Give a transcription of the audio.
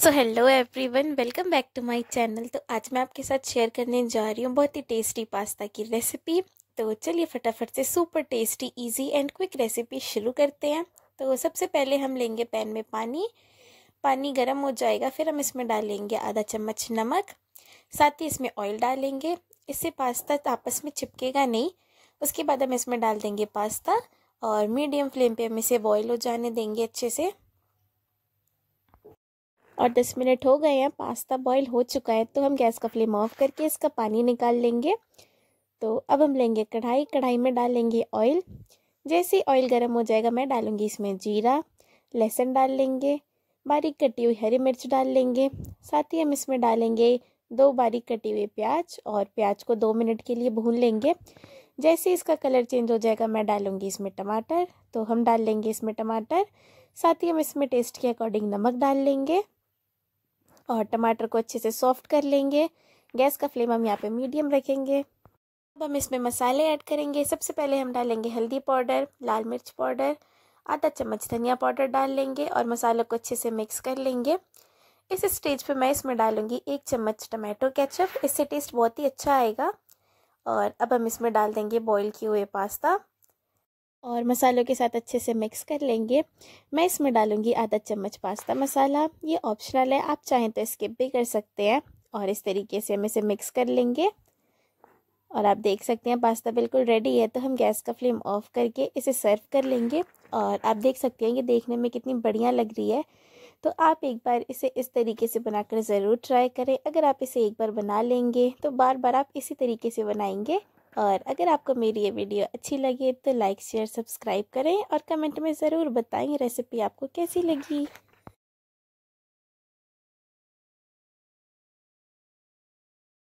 so hello everyone welcome back to my channel तो आज मैं आपके साथ शेयर करने जा रही हूँ बहुत ही टेस्टी पास्ता की रेसिपी तो चलिए फटाफट से super tasty easy and quick recipe शुरू करते हैं तो सबसे पहले हम लेंगे पैन में पानी पानी गर्म हो जाएगा फिर हम इसमें डालेंगे आधा चम्मच नमक साथ ही इसमें ऑयल डालेंगे इससे पास्ता आपस में चिपकेगा नहीं उसके बाद हम इसमें डाल देंगे पास्ता और मीडियम फ्लेम पर हम इसे बॉयल हो जाने देंगे अच्छे से और 10 मिनट हो गए हैं पास्ता बॉईल हो चुका है तो हम गैस का फ्लेम ऑफ करके इसका पानी निकाल लेंगे तो अब हम लेंगे कढ़ाई कढ़ाई में डालेंगे ऑयल जैसे ही ऑयल गर्म हो जाएगा मैं डालूँगी इसमें जीरा लहसुन डाल लेंगे बारीक कटी हुई हरी मिर्च डाल लेंगे साथ ही हम इसमें डालेंगे दो बारीक कटी हुई प्याज और प्याज को दो मिनट के लिए भून लेंगे जैसे इसका कलर चेंज हो जाएगा मैं डालूँगी इसमें टमाटर तो हम डाल लेंगे इसमें टमाटर साथ ही हम इसमें टेस्ट के अकॉर्डिंग नमक डाल लेंगे और टमाटर को अच्छे से सॉफ्ट कर लेंगे गैस का फ्लेम हम यहाँ पे मीडियम रखेंगे अब हम इसमें मसाले ऐड करेंगे सबसे पहले हम डालेंगे हल्दी पाउडर लाल मिर्च पाउडर आधा चम्मच धनिया पाउडर डाल लेंगे और मसालों को अच्छे से मिक्स कर लेंगे इस स्टेज पे मैं इसमें डालूंगी एक चम्मच टमाटो केचप इससे टेस्ट बहुत ही अच्छा आएगा और अब हम इसमें डाल देंगे बॉईल किए हुए पास्ता और मसालों के साथ अच्छे से मिक्स कर लेंगे मैं इसमें डालूंगी आधा चम्मच पास्ता मसाला ये ऑप्शनल है आप चाहें तो स्किप भी कर सकते हैं और इस तरीके से हम इसे मिक्स कर लेंगे और आप देख सकते हैं पास्ता बिल्कुल रेडी है तो हम गैस का फ्लेम ऑफ करके इसे सर्व कर लेंगे और आप देख सकते हैं ये देखने में कितनी बढ़िया लग रही है तो आप एक बार इसे इस तरीके से बनाकर ज़रूर ट्राई करें अगर आप इसे एक बार बना लेंगे तो बार बार आप इसी तरीके से बनाएंगे और अगर आपको मेरी ये वीडियो अच्छी लगे तो लाइक शेयर सब्सक्राइब करें और कमेंट में ज़रूर बताएं रेसिपी आपको कैसी लगी